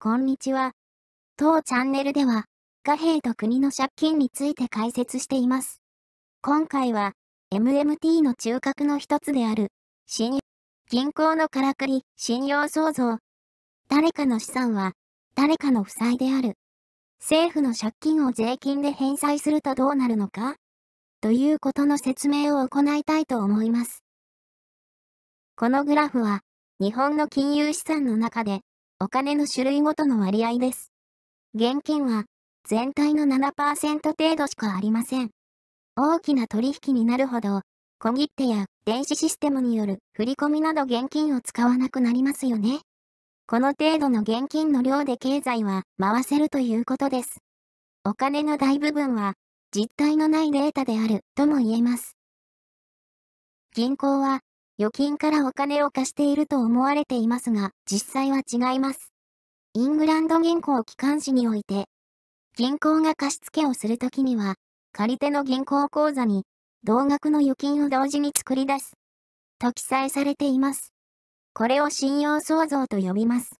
こんにちは。当チャンネルでは、貨幣と国の借金について解説しています。今回は、MMT の中核の一つである、信、銀行のからくり、信用創造。誰かの資産は、誰かの負債である。政府の借金を税金で返済するとどうなるのかということの説明を行いたいと思います。このグラフは、日本の金融資産の中で、お金の種類ごとの割合です。現金は全体の7%程度しかありません。大きな取引になるほど、小切手や電子システムによる振り込みなど現金を使わなくなりますよね。この程度の現金の量で経済は回せるということです。お金の大部分は実体のないデータであるとも言えます。銀行は預金からお金を貸していると思われていますが、実際は違います。イングランド銀行機関紙において、銀行が貸付をするときには、借り手の銀行口座に、同額の預金を同時に作り出す、と記載されています。これを信用創造と呼びます。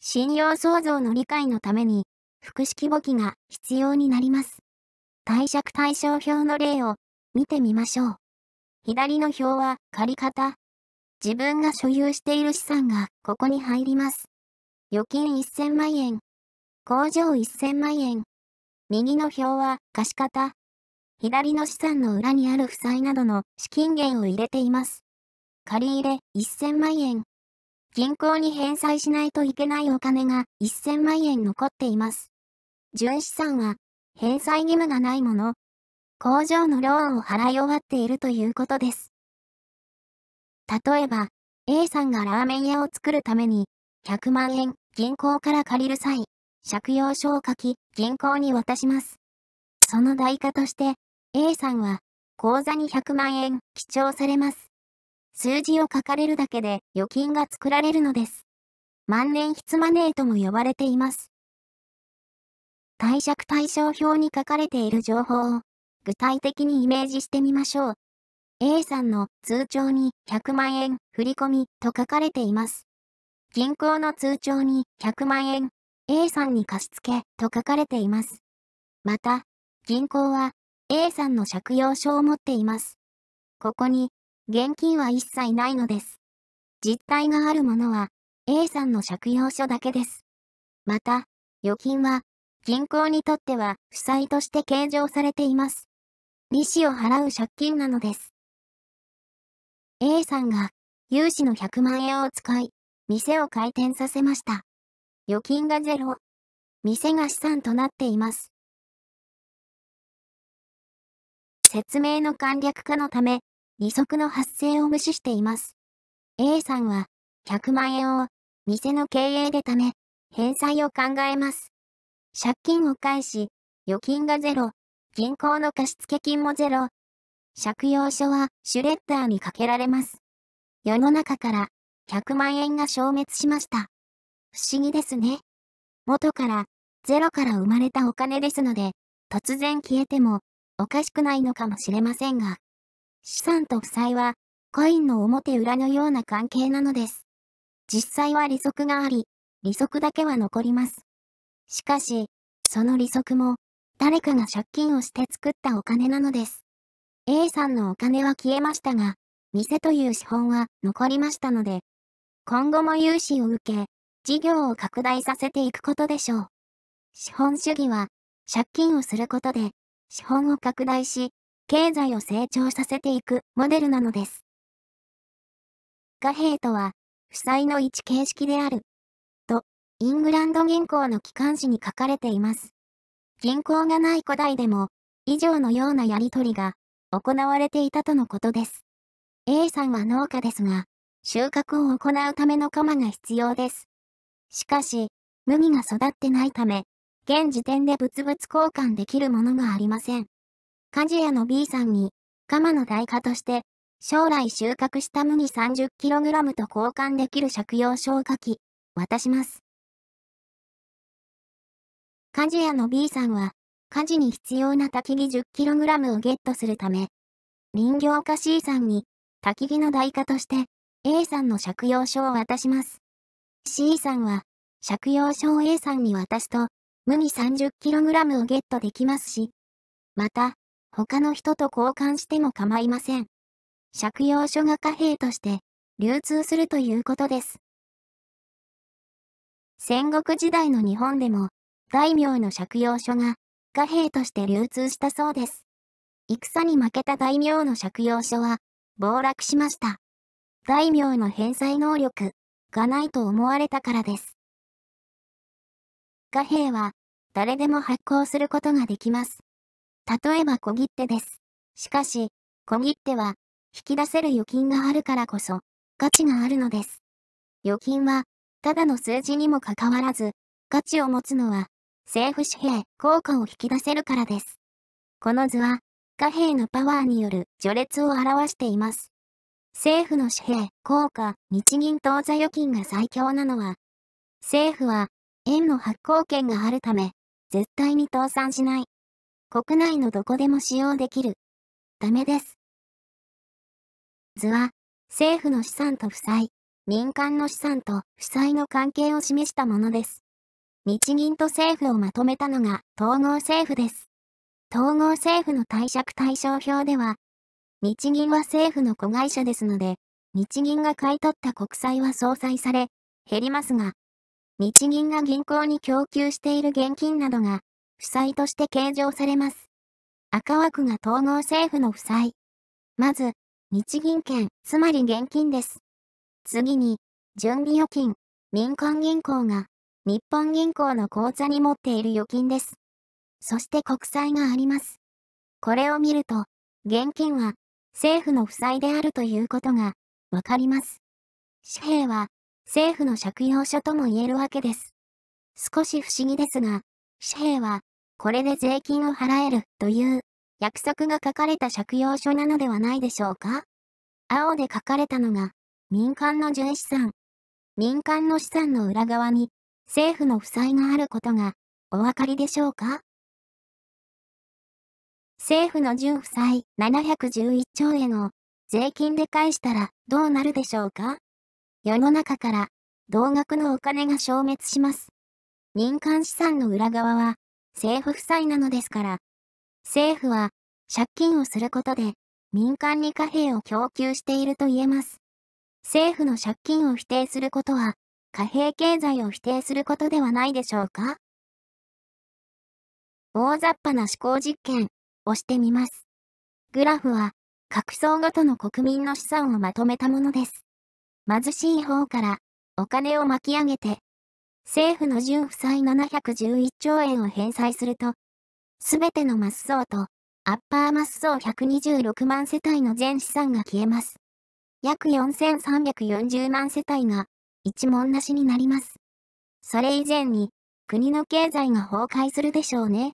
信用創造の理解のために、複式簿記が必要になります。貸借対照表の例を見てみましょう。左の表は借方。自分が所有している資産がここに入ります。預金1000万円。工場1000万円。右の表は貸方。左の資産の裏にある負債などの資金源を入れています。借入1000万円。銀行に返済しないといけないお金が1000万円残っています。純資産は返済義務がないもの、工場のローンを払い終わっているということです。例えば、A さんがラーメン屋を作るために、100万円銀行から借りる際、借用書を書き、銀行に渡します。その代価として、A さんは、口座に100万円記帳されます。数字を書かれるだけで預金が作られるのです。万年筆マネーとも呼ばれています。貸借対照表に書かれている情報を具体的にイメージしてみましょう。A さんの通帳に100万円振り込みと書かれています。銀行の通帳に100万円 A さんに貸付と書かれています。また、銀行は A さんの借用書を持っています。ここに現金は一切ないのです。実態があるものは A さんの借用書だけです。また、預金は銀行にとっては負債として計上されています。利子を払う借金なのです。A さんが融資の100万円を使い、店を開店させました。預金がゼロ。店が資産となっています。説明の簡略化のため、利息の発生を無視しています。A さんは100万円を店の経営でため、返済を考えます。借金を返し、預金がゼロ。銀行の貸付金もゼロ。借用書はシュレッダーにかけられます。世の中から100万円が消滅しました。不思議ですね。元からゼロから生まれたお金ですので、突然消えてもおかしくないのかもしれませんが、資産と負債はコインの表裏のような関係なのです。実際は利息があり、利息だけは残ります。しかし、その利息も誰かが借金をして作ったお金なのです。A さんのお金は消えましたが、店という資本は残りましたので、今後も融資を受け、事業を拡大させていくことでしょう。資本主義は、借金をすることで、資本を拡大し、経済を成長させていくモデルなのです。貨幣とは、負債の一形式である。と、イングランド銀行の機関紙に書かれています。銀行がない古代でも、以上のようなやりとりが行われていたとのことです。A さんは農家ですが、収穫を行うための鎌が必要です。しかし、麦が育ってないため、現時点で物々交換できるものがありません。鍛冶屋の B さんに、鎌の代価として、将来収穫した麦 30kg と交換できる借用消火器、渡します。鍛冶屋の B さんは、家事に必要な焚き木 10kg をゲットするため、林業家 C さんに、焚き木の代価として、A さんの借用書を渡します。C さんは、借用書を A さんに渡すと、無味 30kg をゲットできますし、また、他の人と交換しても構いません。借用書が貨幣として流通するということです。戦国時代の日本でも大名の借用書が貨幣として流通したそうです。戦に負けた大名の借用書は暴落しました。大名の返済能力がないと思われたからです。貨幣は誰でも発行することができます。例えば小切手です。しかし、小切手は引き出せる預金があるからこそ価値があるのです。預金はただの数字にもかかわらず価値を持つのは政府紙幣、効果を引き出せるからです。この図は、貨幣のパワーによる序列を表しています。政府の紙幣、効果、日銀当座預金が最強なのは、政府は、円の発行権があるため、絶対に倒産しない。国内のどこでも使用できる。ためです。図は、政府の資産と負債、民間の資産と負債の関係を示したものです。日銀と政府をまとめたのが統合政府です。統合政府の貸借対照表では、日銀は政府の子会社ですので、日銀が買い取った国債は相殺され、減りますが、日銀が銀行に供給している現金などが、負債として計上されます。赤枠が統合政府の負債。まず、日銀券、つまり現金です。次に、準備預金、民間銀行が日本銀行の口座に持っている預金です。そして国債があります。これを見ると、現金は政府の負債であるということがわかります。紙幣は政府の借用書とも言えるわけです。少し不思議ですが、紙幣はこれで税金を払えるという約束が書かれた借用書なのではないでしょうか青で書かれたのが民間の純資産。民間の資産の裏側に政府の負債があることがお分かりでしょうか政府の純負債711兆円を税金で返したらどうなるでしょうか世の中から同額のお金が消滅します。民間資産の裏側は政府負債なのですから、政府は借金をすることで民間に貨幣を供給していると言えます。政府の借金を否定することは貨幣経済を否定することではないでしょうか大雑把な思考実験をしてみます。グラフは、各層ごとの国民の資産をまとめたものです。貧しい方からお金を巻き上げて、政府の純負債711兆円を返済すると、すべてのマス層とアッパーマス層126万世帯の全資産が消えます。約4340万世帯が一文なしになります。それ以前に、国の経済が崩壊するでしょうね。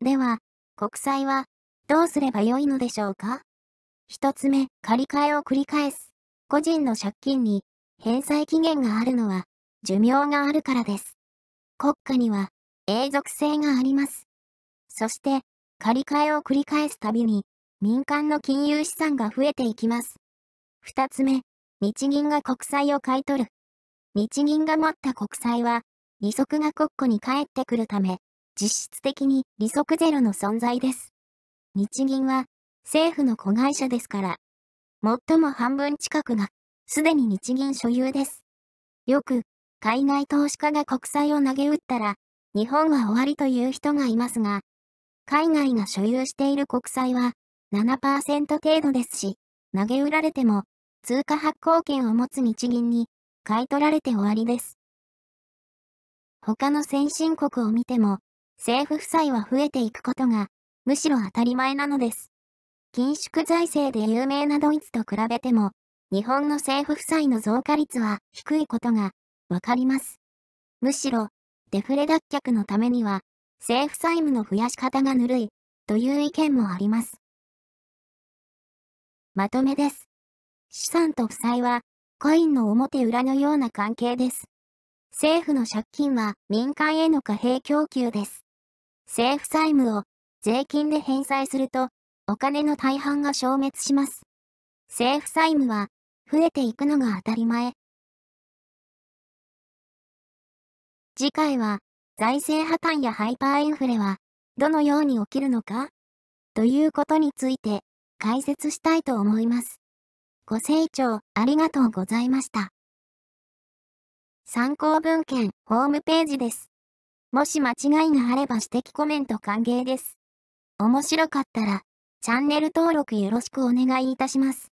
では、国債は、どうすればよいのでしょうか一つ目、借り換えを繰り返す。個人の借金に、返済期限があるのは、寿命があるからです。国家には、永続性があります。そして、借り換えを繰り返すたびに、民間の金融資産が増えていきます。二つ目、日銀が国債を買い取る。日銀が持った国債は、利息が国庫に返ってくるため、実質的に利息ゼロの存在です。日銀は、政府の子会社ですから、最も半分近くが、すでに日銀所有です。よく、海外投資家が国債を投げ打ったら、日本は終わりという人がいますが、海外が所有している国債は7、7%程度ですし、投げ売られても通貨発行権を持つ日銀に買い取られて終わりです。他の先進国を見ても、政府負債は増えていくことが、むしろ当たり前なのです。緊縮財政で有名なドイツと比べても、日本の政府負債の増加率は低いことがわかります。むしろ、デフレ脱却のためには、政府債務の増やし方がぬるい、という意見もあります。まとめです。資産と負債は、コインの表裏のような関係です。政府の借金は民間への貨幣供給です。政府債務を税金で返済すると、お金の大半が消滅します。政府債務は増えていくのが当たり前。次回は、財政破綻やハイパーインフレは、どのように起きるのかということについて解説したいと思います。ご清聴ありがとうございました。参考文献ホームページです。もし間違いがあれば指摘コメント歓迎です。面白かったら、チャンネル登録よろしくお願いいたします。